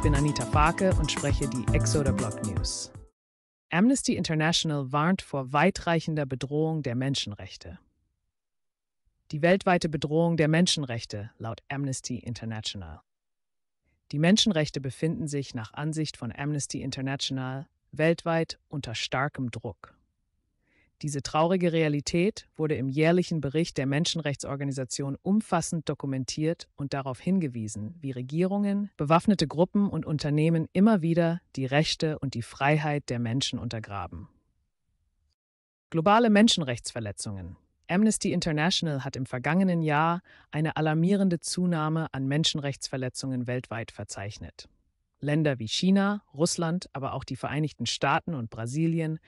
Ich bin Anita Farke und spreche die Exoder Blog News. Amnesty International warnt vor weitreichender Bedrohung der Menschenrechte. Die weltweite Bedrohung der Menschenrechte, laut Amnesty International. Die Menschenrechte befinden sich nach Ansicht von Amnesty International weltweit unter starkem Druck. Diese traurige Realität wurde im jährlichen Bericht der Menschenrechtsorganisation umfassend dokumentiert und darauf hingewiesen, wie Regierungen, bewaffnete Gruppen und Unternehmen immer wieder die Rechte und die Freiheit der Menschen untergraben. Globale Menschenrechtsverletzungen. Amnesty International hat im vergangenen Jahr eine alarmierende Zunahme an Menschenrechtsverletzungen weltweit verzeichnet. Länder wie China, Russland, aber auch die Vereinigten Staaten und Brasilien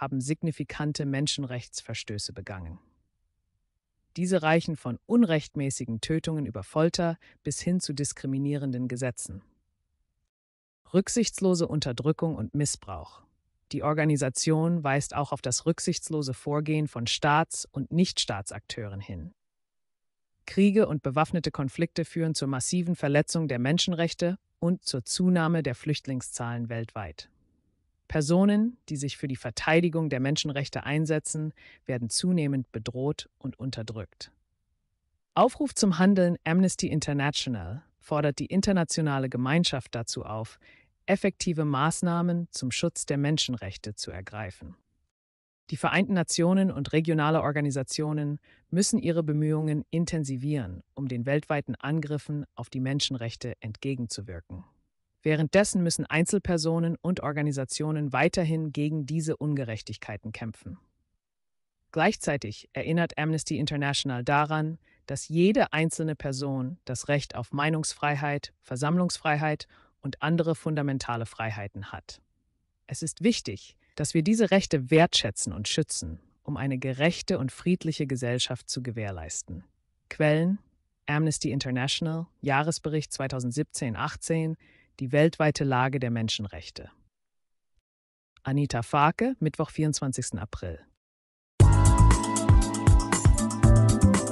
haben signifikante Menschenrechtsverstöße begangen. Diese reichen von unrechtmäßigen Tötungen über Folter bis hin zu diskriminierenden Gesetzen. Rücksichtslose Unterdrückung und Missbrauch. Die Organisation weist auch auf das rücksichtslose Vorgehen von Staats- und Nichtstaatsakteuren hin. Kriege und bewaffnete Konflikte führen zur massiven Verletzung der Menschenrechte und zur Zunahme der Flüchtlingszahlen weltweit. Personen, die sich für die Verteidigung der Menschenrechte einsetzen, werden zunehmend bedroht und unterdrückt. Aufruf zum Handeln Amnesty International fordert die internationale Gemeinschaft dazu auf, effektive Maßnahmen zum Schutz der Menschenrechte zu ergreifen. Die Vereinten Nationen und regionale Organisationen müssen ihre Bemühungen intensivieren, um den weltweiten Angriffen auf die Menschenrechte entgegenzuwirken. Währenddessen müssen Einzelpersonen und Organisationen weiterhin gegen diese Ungerechtigkeiten kämpfen. Gleichzeitig erinnert Amnesty International daran, dass jede einzelne Person das Recht auf Meinungsfreiheit, Versammlungsfreiheit und andere fundamentale Freiheiten hat. Es ist wichtig, dass wir diese Rechte wertschätzen und schützen, um eine gerechte und friedliche Gesellschaft zu gewährleisten. Quellen Amnesty International, Jahresbericht 2017-18, die weltweite Lage der Menschenrechte. Anita Farke, Mittwoch, 24. April.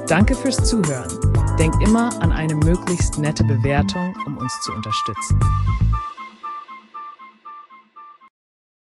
Danke fürs Zuhören. Denk immer an eine möglichst nette Bewertung, um uns zu unterstützen.